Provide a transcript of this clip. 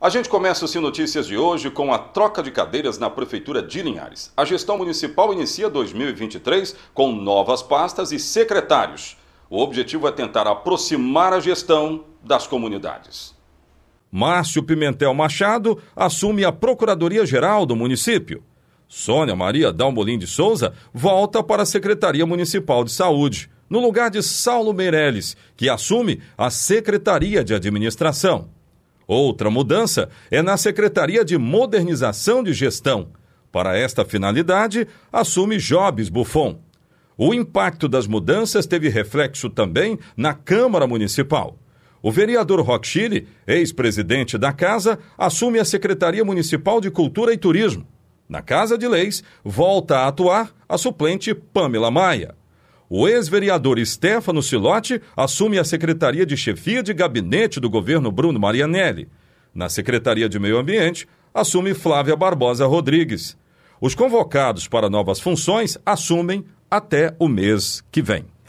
A gente começa o Notícias de hoje com a troca de cadeiras na Prefeitura de Linhares. A gestão municipal inicia 2023 com novas pastas e secretários. O objetivo é tentar aproximar a gestão das comunidades. Márcio Pimentel Machado assume a Procuradoria-Geral do município. Sônia Maria Dalmolim de Souza volta para a Secretaria Municipal de Saúde, no lugar de Saulo Meirelles, que assume a Secretaria de Administração. Outra mudança é na Secretaria de Modernização de Gestão. Para esta finalidade, assume Jobs Buffon. O impacto das mudanças teve reflexo também na Câmara Municipal. O vereador Rochile, ex-presidente da casa, assume a Secretaria Municipal de Cultura e Turismo. Na Casa de Leis, volta a atuar a suplente Pamela Maia o ex-vereador Stefano Silotti assume a Secretaria de Chefia de Gabinete do governo Bruno Marianelli. Na Secretaria de Meio Ambiente, assume Flávia Barbosa Rodrigues. Os convocados para novas funções assumem até o mês que vem.